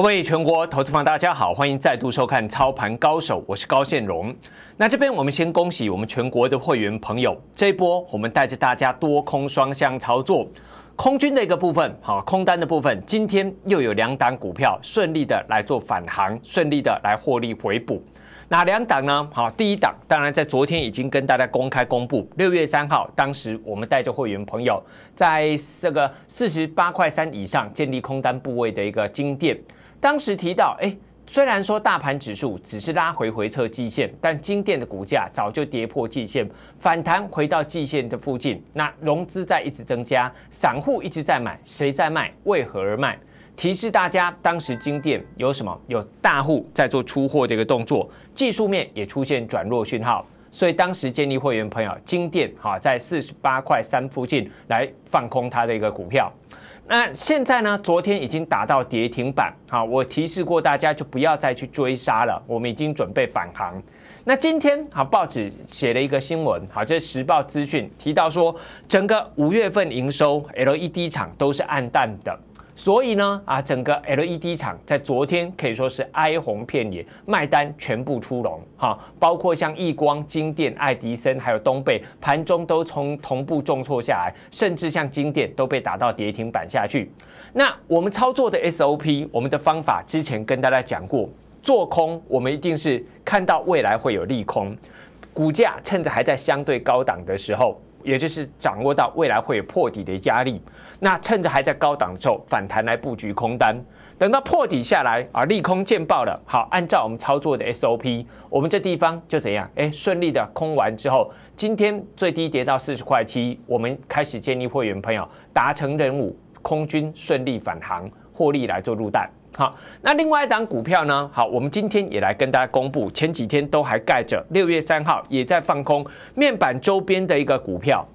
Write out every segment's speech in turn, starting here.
各位全国投资方，大家好，欢迎再度收看操盘高手，我是高现荣。那这边我们先恭喜我们全国的会员朋友，这一波我们带着大家多空双向操作，空军的一个部分，好空单的部分，今天又有两档股票顺利的来做返航，顺利的来获利回补。哪两档呢？好，第一档当然在昨天已经跟大家公开公布，六月三号当时我们带着会员朋友在这个四十八块三以上建立空单部位的一个金店。当时提到，哎，虽然说大盘指数只是拉回回测季线，但金店的股价早就跌破季线，反弹回到季线的附近。那融资在一直增加，散户一直在买，谁在卖？为何而卖？提示大家，当时金店有什么？有大户在做出货的一个动作，技术面也出现转弱讯号。所以当时建立会员朋友，金店哈在四十八块三附近来放空它的一个股票。那现在呢？昨天已经打到跌停板，好，我提示过大家就不要再去追杀了，我们已经准备返航。那今天好，报纸写了一个新闻，好，这是时报资讯提到说，整个五月份营收 LED 厂都是暗淡的。所以呢，啊，整个 LED 厂在昨天可以说是哀鸿遍野，卖单全部出笼，哈，包括像亿光、金电、爱迪生，还有东贝，盘中都从同步重挫下来，甚至像金电都被打到跌停板下去。那我们操作的 SOP，我们的方法之前跟大家讲过，做空我们一定是看到未来会有利空，股价趁着还在相对高档的时候。也就是掌握到未来会有破底的压力，那趁着还在高档的时候反弹来布局空单，等到破底下来啊利空见报了，好，按照我们操作的 SOP，我们这地方就怎样？哎，顺利的空完之后，今天最低跌到四十块七，我们开始建立会员朋友达成任务，空军顺利返航获利来做入蛋。好，那另外一档股票呢？好，我们今天也来跟大家公布，前几天都还盖着，六月三号也在放空面板周边的一个股票，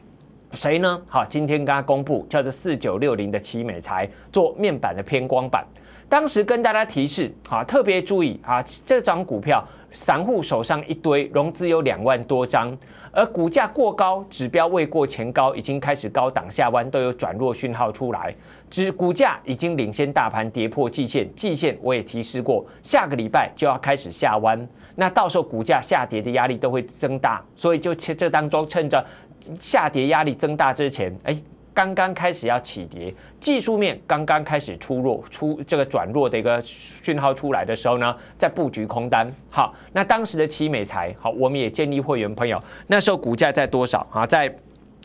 谁呢？好，今天跟大家公布，叫做四九六零的奇美材，做面板的偏光板。当时跟大家提示，啊，特别注意啊，这张股票散户手上一堆，融资有两万多张，而股价过高，指标未过前高，已经开始高档下弯，都有转弱讯号出来，指股价已经领先大盘跌破季线，季线我也提示过，下个礼拜就要开始下弯，那到时候股价下跌的压力都会增大，所以就这当中趁着下跌压力增大之前，哎。刚刚开始要起跌，技术面刚刚开始出弱出这个转弱的一个讯号出来的时候呢，在布局空单。好，那当时的奇美材好，我们也建议会员朋友，那时候股价在多少啊？在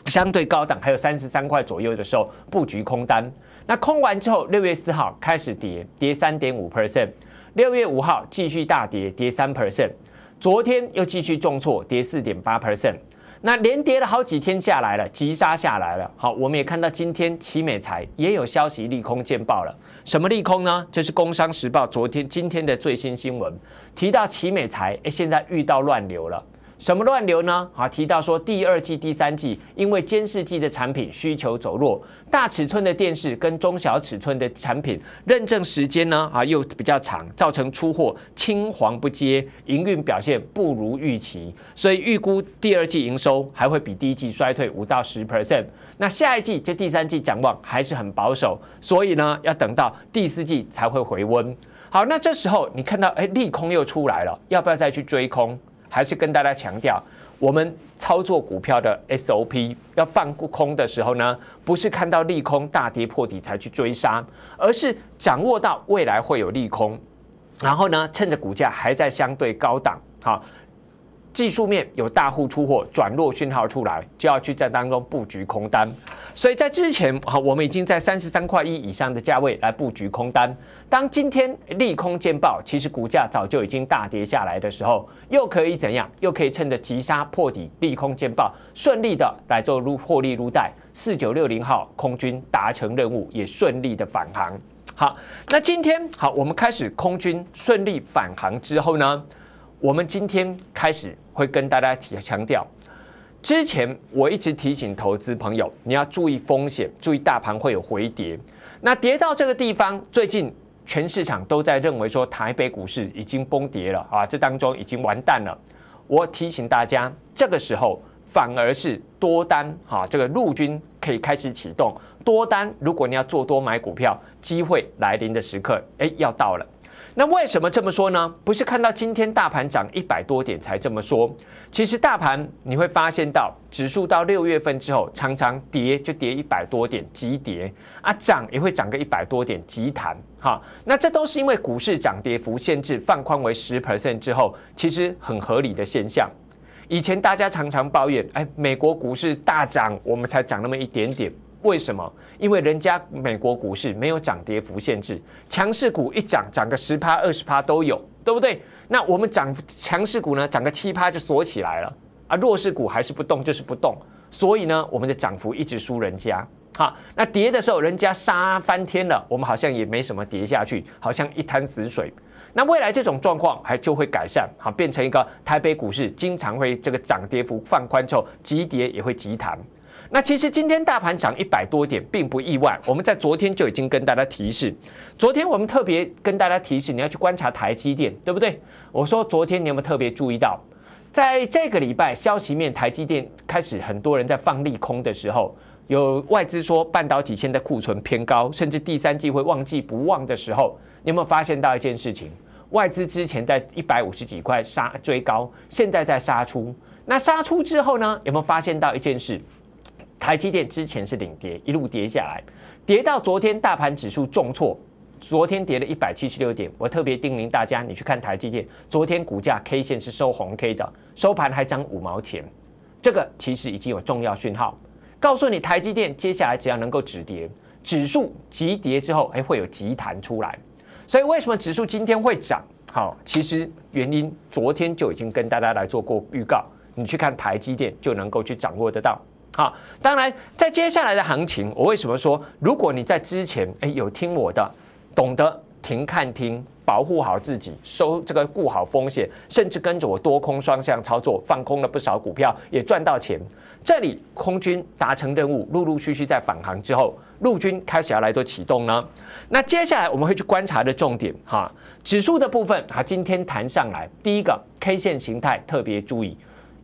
相对高档，还有三十三块左右的时候布局空单。那空完之后，六月四号开始跌，跌三点五 percent。六月五号继续大跌，跌三 percent。昨天又继续重挫，跌四点八 percent。那连跌了好几天下来了，急杀下来了。好，我们也看到今天奇美财也有消息利空见报了。什么利空呢？就是《工商时报》昨天、今天的最新新闻提到奇美财，哎，现在遇到乱流了。什么乱流呢？啊，提到说第二季、第三季，因为监视器的产品需求走弱，大尺寸的电视跟中小尺寸的产品认证时间呢，啊又比较长，造成出货青黄不接，营运表现不如预期，所以预估第二季营收还会比第一季衰退五到十 percent。那下一季，这第三季展望还是很保守，所以呢，要等到第四季才会回温。好，那这时候你看到，哎，利空又出来了，要不要再去追空？还是跟大家强调，我们操作股票的 SOP，要放空的时候呢，不是看到利空大跌破底才去追杀，而是掌握到未来会有利空，然后呢，趁着股价还在相对高档，好。技术面有大户出货转弱讯号出来，就要去在当中布局空单。所以在之前啊，我们已经在三十三块一以上的价位来布局空单。当今天利空见报，其实股价早就已经大跌下来的时候，又可以怎样？又可以趁着急杀破底、利空见报，顺利的来做入获利入袋。四九六零号空军达成任务，也顺利的返航。好，那今天好，我们开始空军顺利返航之后呢？我们今天开始会跟大家提强调，之前我一直提醒投资朋友，你要注意风险，注意大盘会有回跌。那跌到这个地方，最近全市场都在认为说台北股市已经崩跌了啊，这当中已经完蛋了。我提醒大家，这个时候反而是多单，哈，这个陆军可以开始启动多单。如果你要做多买股票，机会来临的时刻，哎，要到了。那为什么这么说呢？不是看到今天大盘涨一百多点才这么说。其实大盘你会发现到，指数到六月份之后，常常跌就跌一百多点，急跌啊，涨也会涨个一百多点，急弹哈。那这都是因为股市涨跌幅限制放宽为十 percent 之后，其实很合理的现象。以前大家常常抱怨，哎，美国股市大涨，我们才涨那么一点点。为什么？因为人家美国股市没有涨跌幅限制，强势股一涨，涨个十趴、二十趴都有，对不对？那我们涨强势股呢，涨个七趴就锁起来了啊。弱势股还是不动，就是不动。所以呢，我们的涨幅一直输人家。好，那跌的时候，人家杀翻天了，我们好像也没什么跌下去，好像一滩死水。那未来这种状况还就会改善，好，变成一个台北股市经常会这个涨跌幅放宽之后，急跌也会急弹。那其实今天大盘涨一百多点并不意外，我们在昨天就已经跟大家提示，昨天我们特别跟大家提示你要去观察台积电，对不对？我说昨天你有没有特别注意到，在这个礼拜消息面台积电开始很多人在放利空的时候，有外资说半导体现在库存偏高，甚至第三季会旺季不旺的时候，你有没有发现到一件事情？外资之前在一百五十几块杀追高，现在在杀出，那杀出之后呢，有没有发现到一件事？台积电之前是领跌，一路跌下来，跌到昨天大盘指数重挫，昨天跌了一百七十六点。我特别叮咛大家，你去看台积电，昨天股价 K 线是收红 K 的，收盘还涨五毛钱，这个其实已经有重要讯号，告诉你台积电接下来只要能够止跌，指数急跌之后，哎会有急弹出来。所以为什么指数今天会涨？好，其实原因昨天就已经跟大家来做过预告，你去看台积电就能够去掌握得到。啊，当然，在接下来的行情，我为什么说，如果你在之前哎有听我的，懂得停看听，保护好自己，收这个顾好风险，甚至跟着我多空双向操作，放空了不少股票，也赚到钱。这里空军达成任务，陆陆续续在返航之后，陆军开始要来做启动呢。那接下来我们会去观察的重点，哈，指数的部分，哈，今天谈上来，第一个 K 线形态特别注意，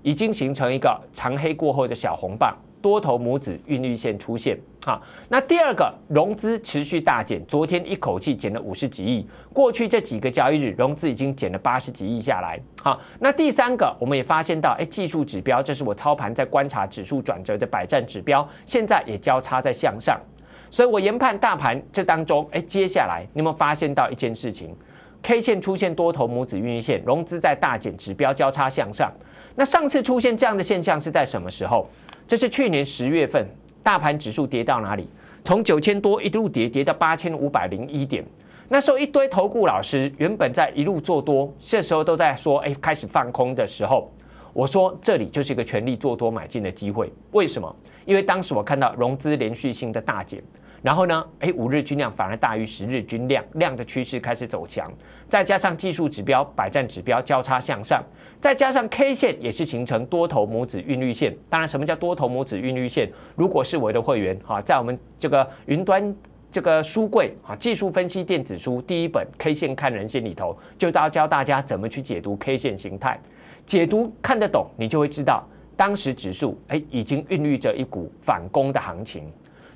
已经形成一个长黑过后的小红棒。多头拇指运率线出现，好，那第二个融资持续大减，昨天一口气减了五十几亿，过去这几个交易日融资已经减了八十几亿下来，好，那第三个我们也发现到，哎，技术指标，这是我操盘在观察指数转折的百战指标，现在也交叉在向上，所以我研判大盘这当中，哎，接下来你们发现到一件事情，K 线出现多头拇指运率线，融资在大减，指标交叉向上，那上次出现这样的现象是在什么时候？这是去年十月份，大盘指数跌到哪里？从九千多一路跌跌到八千五百零一点。那时候一堆投顾老师原本在一路做多，这时候都在说：“哎，开始放空的时候。”我说这里就是一个全力做多买进的机会，为什么？因为当时我看到融资连续性的大减，然后呢，哎，五日均量反而大于十日均量，量的趋势开始走强，再加上技术指标百战指标交叉向上，再加上 K 线也是形成多头拇指韵律线。当然，什么叫多头拇指韵律线？如果是我的会员哈，在我们这个云端这个书柜啊，技术分析电子书第一本《K 线看人性》里头，就教教大家怎么去解读 K 线形态。解读看得懂，你就会知道当时指数哎已经孕育着一股反攻的行情。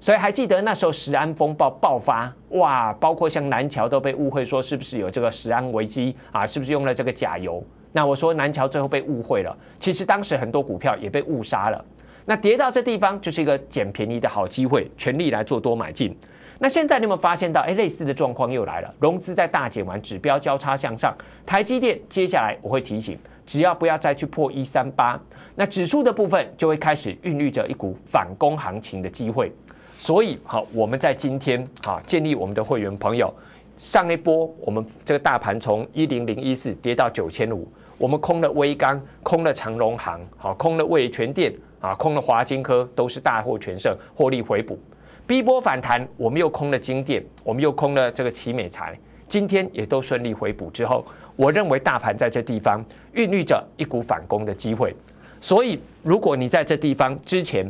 所以还记得那时候石安风暴爆发哇，包括像南桥都被误会说是不是有这个石安危机啊？是不是用了这个假油？那我说南桥最后被误会了，其实当时很多股票也被误杀了。那跌到这地方就是一个捡便宜的好机会，全力来做多买进。那现在你有没有发现到哎类似的状况又来了？融资在大减完，指标交叉向上，台积电接下来我会提醒。只要不要再去破一三八，那指数的部分就会开始孕育着一股反攻行情的机会。所以好，我们在今天好，建议我们的会员朋友，上一波我们这个大盘从一零零一四跌到九千五，我们空了微钢，空了长荣行，好，空了味全店啊，空了华金科，都是大获全胜，获利回补。逼波反弹，我们又空了金店，我们又空了这个奇美财，今天也都顺利回补之后。我认为大盘在这地方孕育着一股反攻的机会，所以如果你在这地方之前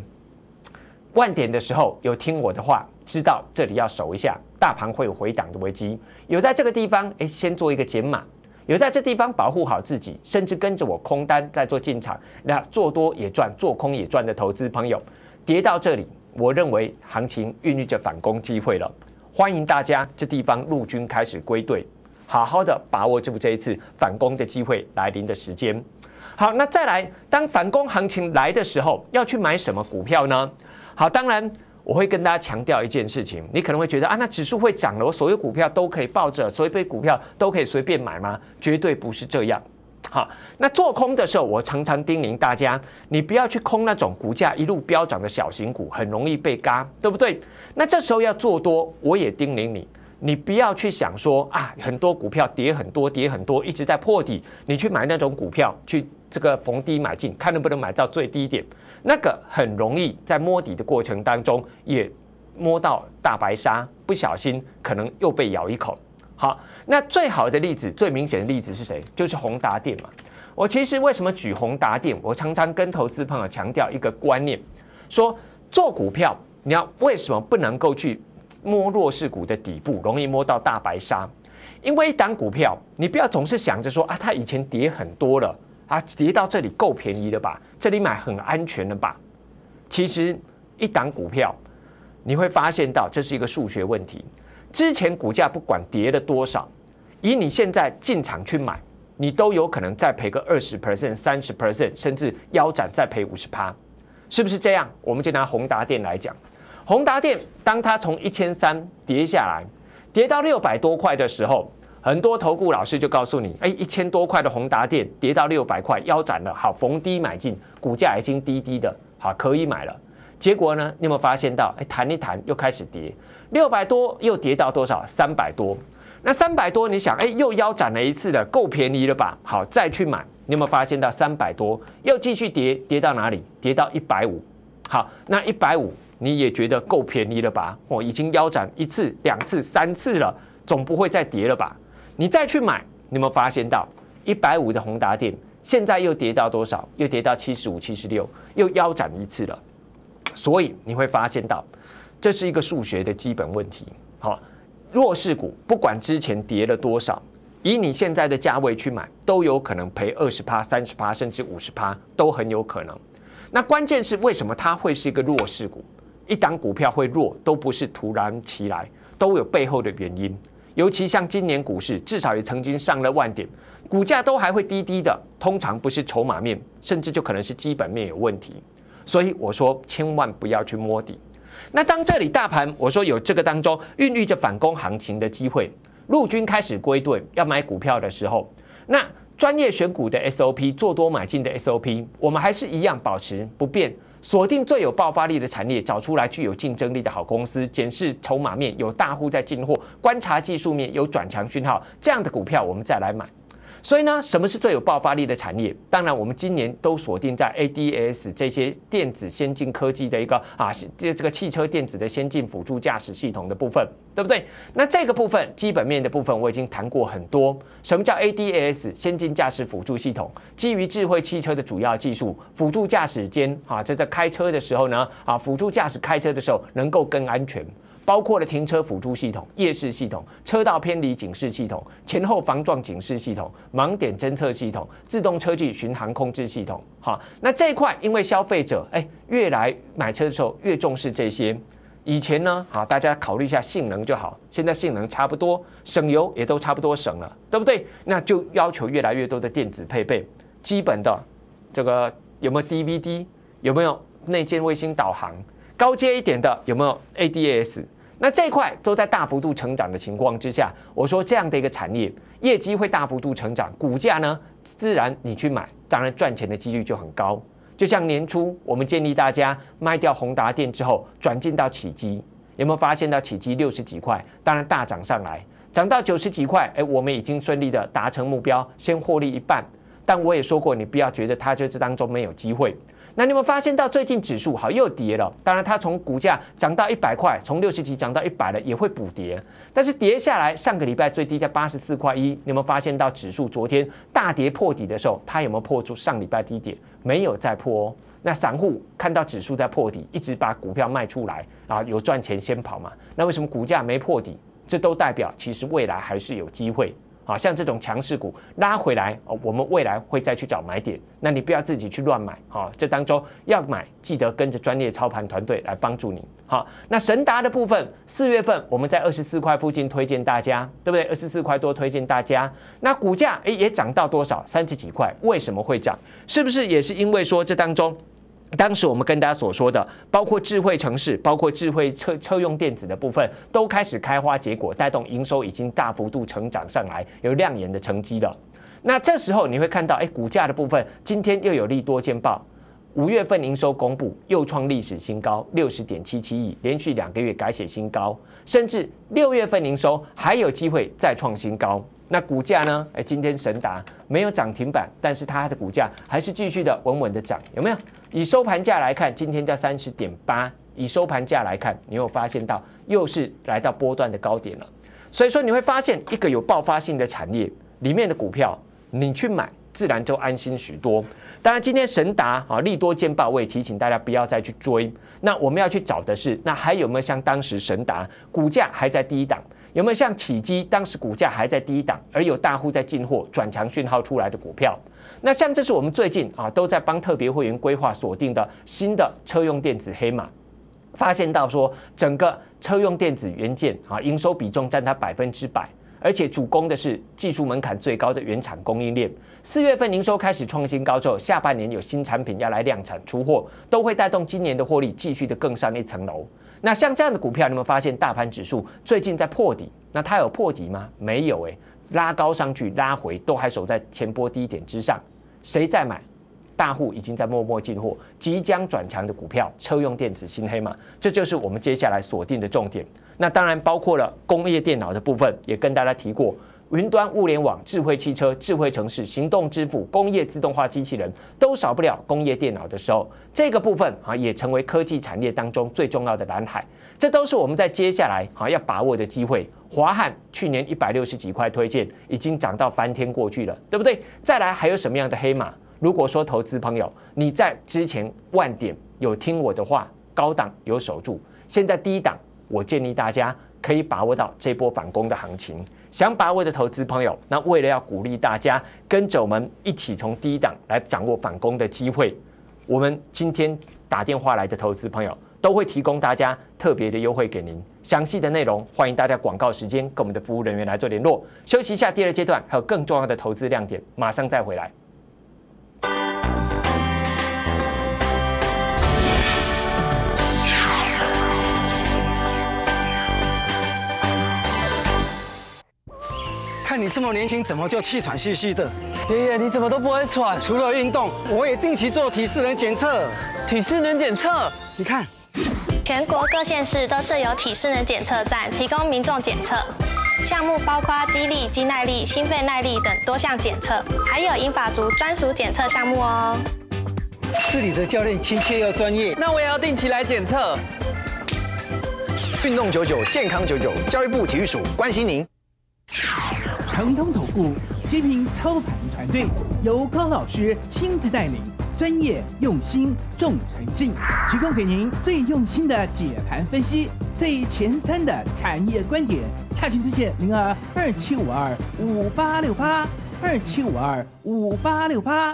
万点的时候有听我的话，知道这里要守一下，大盘会有回档的危机，有在这个地方哎先做一个减码，有在这地方保护好自己，甚至跟着我空单再做进场，那做多也赚，做空也赚的投资朋友，跌到这里，我认为行情孕育着反攻机会了，欢迎大家这地方陆军开始归队。好好的把握住这一次反攻的机会来临的时间。好，那再来，当反攻行情来的时候，要去买什么股票呢？好，当然我会跟大家强调一件事情，你可能会觉得啊，那指数会涨了，我所有股票都可以抱着，所有被股票都可以随便买吗？绝对不是这样。好，那做空的时候，我常常叮咛大家，你不要去空那种股价一路飙涨的小型股，很容易被嘎，对不对？那这时候要做多，我也叮咛你。你不要去想说啊，很多股票跌很多跌很多，一直在破底，你去买那种股票，去这个逢低买进，看能不能买到最低点，那个很容易在摸底的过程当中也摸到大白鲨，不小心可能又被咬一口。好，那最好的例子，最明显的例子是谁？就是宏达电嘛。我其实为什么举宏达电？我常常跟投资朋友强调一个观念，说做股票你要为什么不能够去。摸弱势股的底部容易摸到大白鲨，因为一档股票，你不要总是想着说啊，它以前跌很多了啊，跌到这里够便宜了吧，这里买很安全了吧？其实一档股票，你会发现到这是一个数学问题。之前股价不管跌了多少，以你现在进场去买，你都有可能再赔个二十 percent、三十 percent，甚至腰斩再赔五十趴，是不是这样？我们就拿宏达电来讲。宏达电，当它从一千三跌下来，跌到六百多块的时候，很多投顾老师就告诉你：“哎，一千多块的宏达电跌到六百块，腰斩了。好，逢低买进，股价已经低低的，好可以买了。”结果呢，你有没有发现到？哎，弹一弹又开始跌，六百多又跌到多少？三百多。那三百多，你想，哎，又腰斩了一次了，够便宜了吧？好，再去买。你有没有发现到？三百多又继续跌，跌到哪里？跌到一百五。好，那一百五。你也觉得够便宜了吧？我已经腰斩一次、两次、三次了，总不会再跌了吧？你再去买，你有没有发现到一百五的宏达电现在又跌到多少？又跌到七十五、七十六，又腰斩一次了。所以你会发现到这是一个数学的基本问题。好，弱势股不管之前跌了多少，以你现在的价位去买，都有可能赔二十趴、三十趴，甚至五十趴都很有可能。那关键是为什么它会是一个弱势股？一档股票会弱，都不是突然起来，都有背后的原因。尤其像今年股市，至少也曾经上了万点，股价都还会低低的。通常不是筹码面，甚至就可能是基本面有问题。所以我说，千万不要去摸底。那当这里大盘我说有这个当中孕育着反攻行情的机会，陆军开始归队要买股票的时候，那专业选股的 SOP 做多买进的 SOP，我们还是一样保持不变。锁定最有爆发力的产业，找出来具有竞争力的好公司，检视筹码面有大户在进货，观察技术面有转强讯号，这样的股票我们再来买。所以呢，什么是最有爆发力的产业？当然，我们今年都锁定在 ADS 这些电子先进科技的一个啊，这这个汽车电子的先进辅助驾驶系统的部分，对不对？那这个部分基本面的部分我已经谈过很多。什么叫 ADS 先进驾驶辅助系统？基于智慧汽车的主要技术，辅助驾驶间啊，这在开车的时候呢啊，辅助驾驶开车的时候能够更安全。包括了停车辅助系统、夜视系统、车道偏离警示系统、前后防撞警示系统、盲点侦测系统、自动车距巡航控制系统。好，那这一块，因为消费者哎，越来买车的时候越重视这些。以前呢，好大家考虑一下性能就好，现在性能差不多，省油也都差不多省了，对不对？那就要求越来越多的电子配备。基本的，这个有没有 DVD？有没有内建卫星导航？高阶一点的有没有 ADS？那这块都在大幅度成长的情况之下，我说这样的一个产业业绩会大幅度成长，股价呢自然你去买，当然赚钱的几率就很高。就像年初我们建议大家卖掉宏达电之后转进到起基，有没有发现到起基六十几块，当然大涨上来，涨到九十几块，哎，我们已经顺利的达成目标，先获利一半。但我也说过，你不要觉得它就是当中没有机会。那有没有发现到最近指数好又跌了？当然，它从股价涨到一百块，从六十几涨到一百了，也会补跌。但是跌下来，上个礼拜最低在八十四块一，有没有发现到指数昨天大跌破底的时候，它有没有破出上礼拜低点？没有再破哦。那散户看到指数在破底，一直把股票卖出来啊，有赚钱先跑嘛？那为什么股价没破底？这都代表其实未来还是有机会。啊，像这种强势股拉回来，哦，我们未来会再去找买点，那你不要自己去乱买，好，这当中要买记得跟着专业操盘团队来帮助你，好，那神达的部分，四月份我们在二十四块附近推荐大家，对不对？二十四块多推荐大家，那股价诶也涨到多少？三十几块？为什么会涨？是不是也是因为说这当中？当时我们跟大家所说的，包括智慧城市，包括智慧车车用电子的部分，都开始开花结果，带动营收已经大幅度成长上来，有亮眼的成绩了。那这时候你会看到，哎，股价的部分今天又有利多见报，五月份营收公布又创历史新高，六十点七七亿，连续两个月改写新高，甚至六月份营收还有机会再创新高。那股价呢？哎，今天神达没有涨停板，但是它的股价还是继续的稳稳的涨，有没有？以收盘价来看，今天在三十点八。以收盘价来看，你有发现到又是来到波段的高点了。所以说你会发现，一个有爆发性的产业里面的股票，你去买自然就安心许多。当然，今天神达啊利多见报，我也提醒大家不要再去追。那我们要去找的是，那还有没有像当时神达股价还在第一档？有没有像起机当时股价还在低档，而有大户在进货转强讯号出来的股票？那像这是我们最近啊都在帮特别会员规划锁定的新的车用电子黑马，发现到说整个车用电子元件啊营收比重占它百分之百，而且主攻的是技术门槛最高的原厂供应链。四月份营收开始创新高之后，下半年有新产品要来量产出货，都会带动今年的获利继续的更上一层楼。那像这样的股票，有没有发现大盘指数最近在破底？那它有破底吗？没有，哎，拉高上去，拉回都还守在前波低点之上。谁在买？大户已经在默默进货，即将转强的股票，车用电子新黑马，这就是我们接下来锁定的重点。那当然包括了工业电脑的部分，也跟大家提过。云端、物联网、智慧汽车、智慧城市、行动支付、工业自动化机器人，都少不了工业电脑的时候。这个部分啊，也成为科技产业当中最重要的蓝海。这都是我们在接下来啊要把握的机会。华汉去年一百六十几块推荐，已经涨到翻天过去了，对不对？再来还有什么样的黑马？如果说投资朋友你在之前万点有听我的话，高档有守住，现在低档我建议大家。可以把握到这波反攻的行情，想把握的投资朋友，那为了要鼓励大家跟着我们一起从低档来掌握反攻的机会，我们今天打电话来的投资朋友都会提供大家特别的优惠给您，详细的内容欢迎大家广告时间跟我们的服务人员来做联络。休息一下，第二阶段还有更重要的投资亮点，马上再回来。你这么年轻，怎么就气喘吁吁的？爷爷，你怎么都不会喘？除了运动，我也定期做体适能检测。体适能检测？你看，全国各县市都设有体适能检测站，提供民众检测。项目包括肌力、肌耐力、心肺耐力等多项检测，还有英法族专属检测项目哦。这里的教练亲切又专业，那我也要定期来检测。运动九九，健康九九，教育部体育署关心您。恒通投顾精品操盘团队由高老师亲自带领，专业、用心、重诚信，提供给您最用心的解盘分析、最前瞻的产业观点。洽询推荐：零二二七五二五八六八，二七五二五八六八。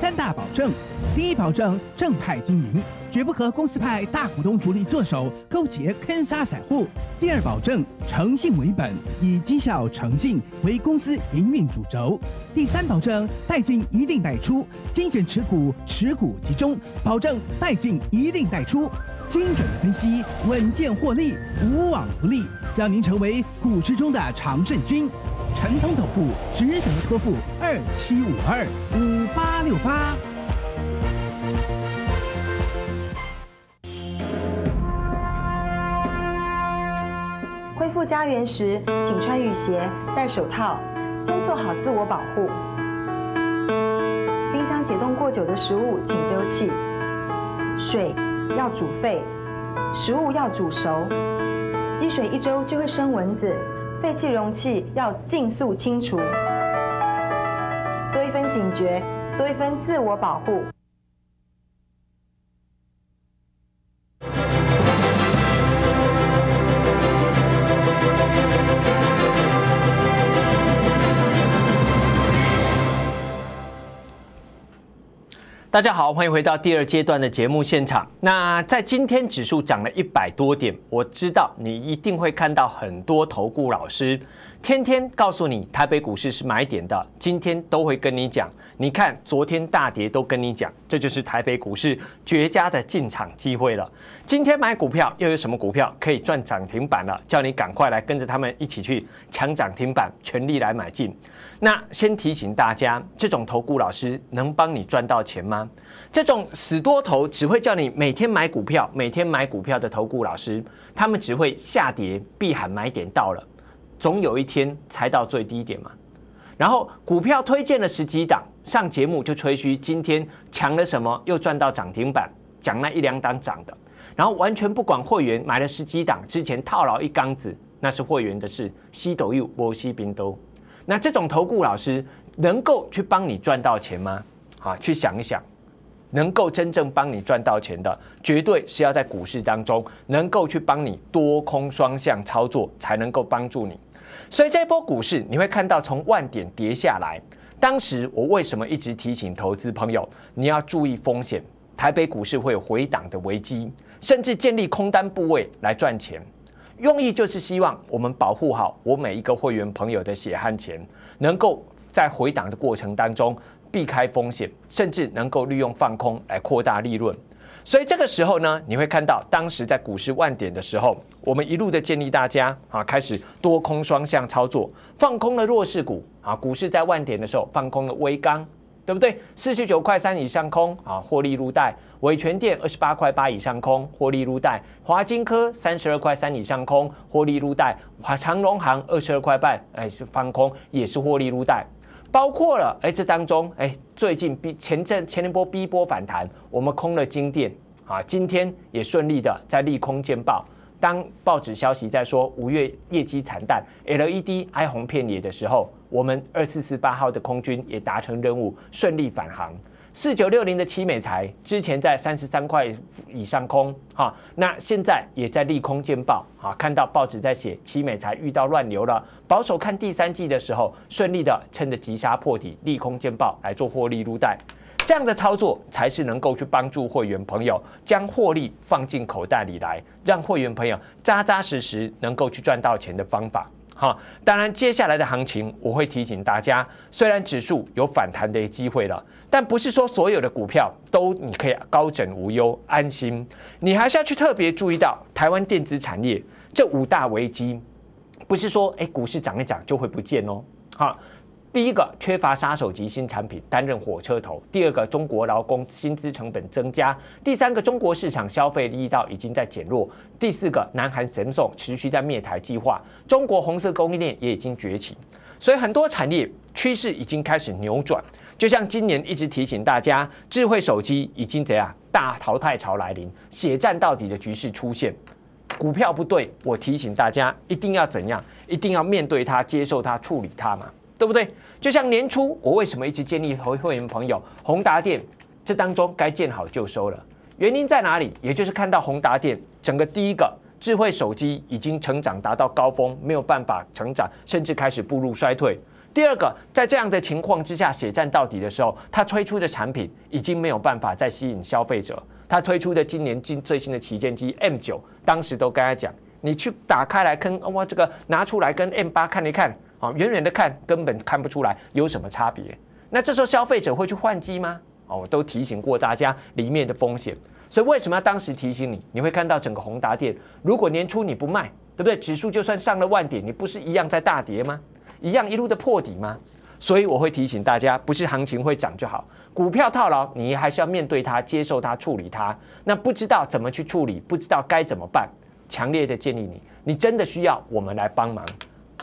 三大保证：第一保证正派经营，绝不和公司派大股东主力做手勾结坑杀散户；第二保证诚信为本，以绩效诚信为公司营运主轴；第三保证代进一定代出，精选持股，持股集中，保证代进一定代出，精准的分析，稳健获利，无往不利，让您成为股市中的常胜军。城通总部值得托付，二七五二五八六八。恢复家园时，请穿雨鞋、戴手套，先做好自我保护。冰箱解冻过久的食物请丢弃。水要煮沸，食物要煮熟。积水一周就会生蚊子。废弃容器要尽速清除，多一分警觉，多一分自我保护。大家好，欢迎回到第二阶段的节目现场。那在今天指数涨了一百多点，我知道你一定会看到很多投顾老师。天天告诉你台北股市是买点的，今天都会跟你讲。你看昨天大跌都跟你讲，这就是台北股市绝佳的进场机会了。今天买股票又有什么股票可以赚涨停板了？叫你赶快来跟着他们一起去抢涨停板，全力来买进。那先提醒大家，这种投顾老师能帮你赚到钱吗？这种死多头只会叫你每天买股票，每天买股票的投顾老师，他们只会下跌必喊买点到了。总有一天才到最低点嘛，然后股票推荐了十几档，上节目就吹嘘今天强了什么，又赚到涨停板，讲那一两档涨的，然后完全不管会员买了十几档，之前套牢一缸子，那是会员的事，西斗又波西冰都，那这种投顾老师能够去帮你赚到钱吗？啊，去想一想，能够真正帮你赚到钱的，绝对是要在股市当中能够去帮你多空双向操作，才能够帮助你。所以这波股市，你会看到从万点跌下来。当时我为什么一直提醒投资朋友，你要注意风险，台北股市会回档的危机，甚至建立空单部位来赚钱，用意就是希望我们保护好我每一个会员朋友的血汗钱，能够在回档的过程当中避开风险，甚至能够利用放空来扩大利润。所以这个时候呢，你会看到当时在股市万点的时候，我们一路的建议大家啊，开始多空双向操作，放空了弱势股啊。股市在万点的时候，放空了微钢，对不对？四十九块三以上空啊，获利入袋；伟全店二十八块八以上空，获利入袋；华金科三十二块三以上空，获利入袋；华长隆行二十二块半哎是放空，也是获利入袋。包括了，哎，这当中，哎，最近逼前阵前一波逼波反弹，我们空了金店啊，今天也顺利的在利空见报。当报纸消息在说五月业绩惨淡，LED 哀鸿遍野的时候，我们二四四八号的空军也达成任务，顺利返航。四九六零的七美财之前在三十三块以上空，哈，那现在也在利空见报，哈，看到报纸在写七美财遇到乱流了。保守看第三季的时候，顺利的趁着急杀破底，利空见报来做获利入袋，这样的操作才是能够去帮助会员朋友将获利放进口袋里来，让会员朋友扎扎实实能够去赚到钱的方法。好，当然接下来的行情我会提醒大家，虽然指数有反弹的机会了，但不是说所有的股票都你可以高枕无忧安心，你还是要去特别注意到台湾电子产业这五大危机，不是说哎股市涨一涨就会不见哦，好。第一个缺乏杀手级新产品担任火车头，第二个中国劳工薪资成本增加，第三个中国市场消费力道已经在减弱，第四个南韩神送持续在灭台计划，中国红色供应链也已经崛起，所以很多产业趋势已经开始扭转。就像今年一直提醒大家，智慧手机已经怎样大淘汰潮来临，血战到底的局势出现，股票不对，我提醒大家一定要怎样，一定要面对它，接受它，处理它嘛。对不对？就像年初，我为什么一直建议投会员朋友宏达电这当中该见好就收了？原因在哪里？也就是看到宏达电整个第一个智慧手机已经成长达到高峰，没有办法成长，甚至开始步入衰退。第二个，在这样的情况之下血战到底的时候，他推出的产品已经没有办法再吸引消费者。他推出的今年最最新的旗舰机 M 九，当时都跟他讲：“你去打开来坑，哇，这个拿出来跟 M 八看一看。”啊，远远的看根本看不出来有什么差别。那这时候消费者会去换机吗？哦，都提醒过大家里面的风险。所以为什么要当时提醒你？你会看到整个宏达电，如果年初你不卖，对不对？指数就算上了万点，你不是一样在大跌吗？一样一路的破底吗？所以我会提醒大家，不是行情会涨就好，股票套牢，你还是要面对它、接受它、处理它。那不知道怎么去处理，不知道该怎么办，强烈的建议你，你真的需要我们来帮忙。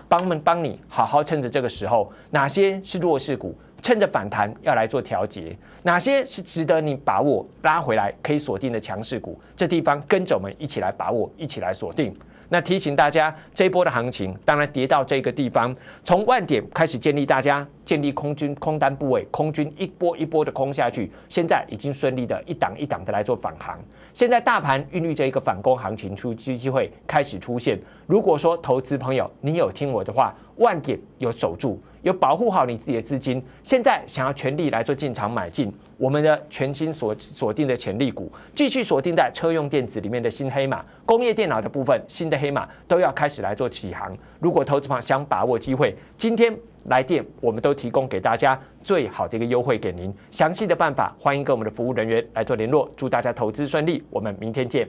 帮们帮你好好趁着这个时候，哪些是弱势股，趁着反弹要来做调节；哪些是值得你把握拉回来可以锁定的强势股，这地方跟着我们一起来把握，一起来锁定。那提醒大家，这波的行情当然跌到这个地方，从万点开始建立，大家建立空军空单部位，空军一波一波的空下去，现在已经顺利的一档一档的来做反航。现在大盘孕育着一个反攻行情出机会开始出现。如果说投资朋友，你有听我的话。万点有守住，有保护好你自己的资金。现在想要全力来做进场买进，我们的全新锁锁定的潜力股，继续锁定在车用电子里面的新黑马，工业电脑的部分新的黑马都要开始来做起航。如果投资方想把握机会，今天来电我们都提供给大家最好的一个优惠给您。详细的办法欢迎跟我们的服务人员来做联络。祝大家投资顺利，我们明天见。